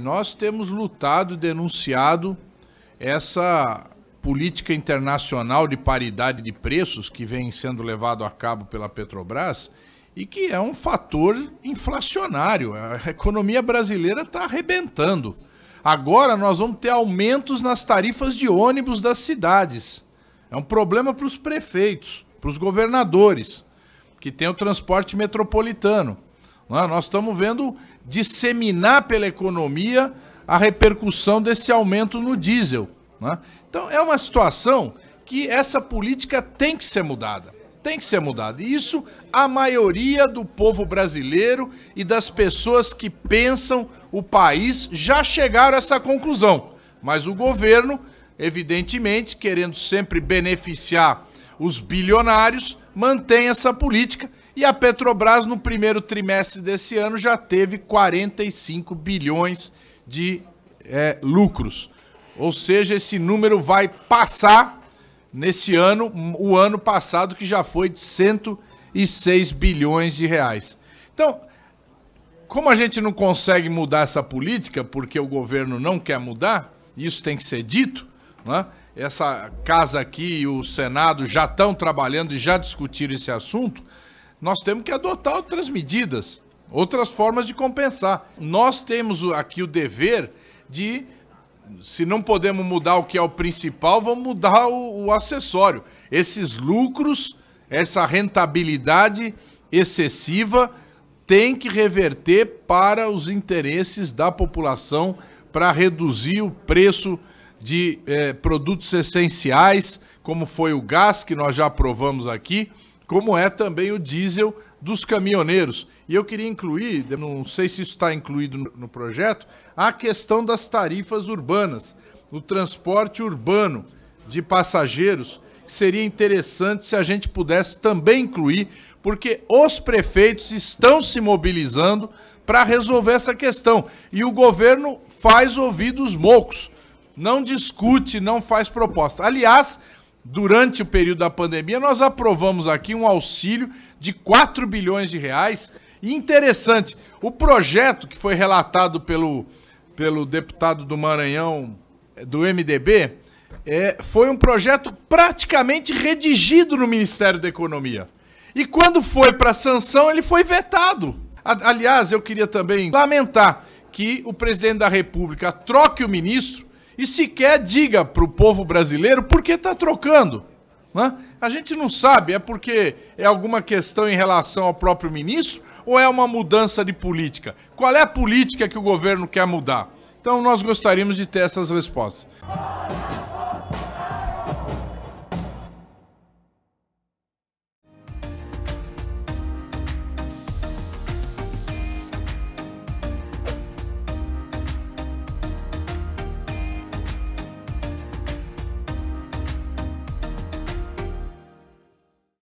Nós temos lutado, e denunciado essa política internacional de paridade de preços que vem sendo levado a cabo pela Petrobras e que é um fator inflacionário. A economia brasileira está arrebentando. Agora nós vamos ter aumentos nas tarifas de ônibus das cidades. É um problema para os prefeitos, para os governadores, que tem o transporte metropolitano. É? Nós estamos vendo disseminar pela economia a repercussão desse aumento no diesel. É? Então, é uma situação que essa política tem que ser mudada. Tem que ser mudada. E isso a maioria do povo brasileiro e das pessoas que pensam o país já chegaram a essa conclusão. Mas o governo, evidentemente, querendo sempre beneficiar os bilionários, mantém essa política e a Petrobras, no primeiro trimestre desse ano, já teve 45 bilhões de é, lucros. Ou seja, esse número vai passar nesse ano, o ano passado, que já foi de 106 bilhões de reais. Então, como a gente não consegue mudar essa política, porque o governo não quer mudar, isso tem que ser dito, né? essa casa aqui e o Senado já estão trabalhando e já discutiram esse assunto nós temos que adotar outras medidas, outras formas de compensar. Nós temos aqui o dever de, se não podemos mudar o que é o principal, vamos mudar o, o acessório. Esses lucros, essa rentabilidade excessiva tem que reverter para os interesses da população para reduzir o preço de eh, produtos essenciais, como foi o gás, que nós já aprovamos aqui, como é também o diesel dos caminhoneiros. E eu queria incluir, não sei se isso está incluído no, projeto, a questão das tarifas urbanas, o transporte urbano de passageiros, seria interessante se a gente pudesse também incluir, porque os prefeitos estão se mobilizando para resolver essa questão. E o governo faz ouvidos mocos, não discute, não faz proposta. Aliás, durante o período da pandemia, nós aprovamos aqui um auxílio de 4 bilhões de reais. E interessante, o projeto que foi relatado pelo, pelo deputado do Maranhão, eh, do MDB, é, eh, foi um projeto praticamente redigido no Ministério da Economia. E quando foi para sanção, ele foi vetado. Aliás, eu queria também lamentar que o presidente da República troque o ministro e sequer diga para o povo brasileiro por que está trocando. Né? A gente não sabe, é porque é alguma questão em relação ao próprio ministro ou é uma mudança de política? Qual é a política que o governo quer mudar? Então nós gostaríamos de ter essas respostas.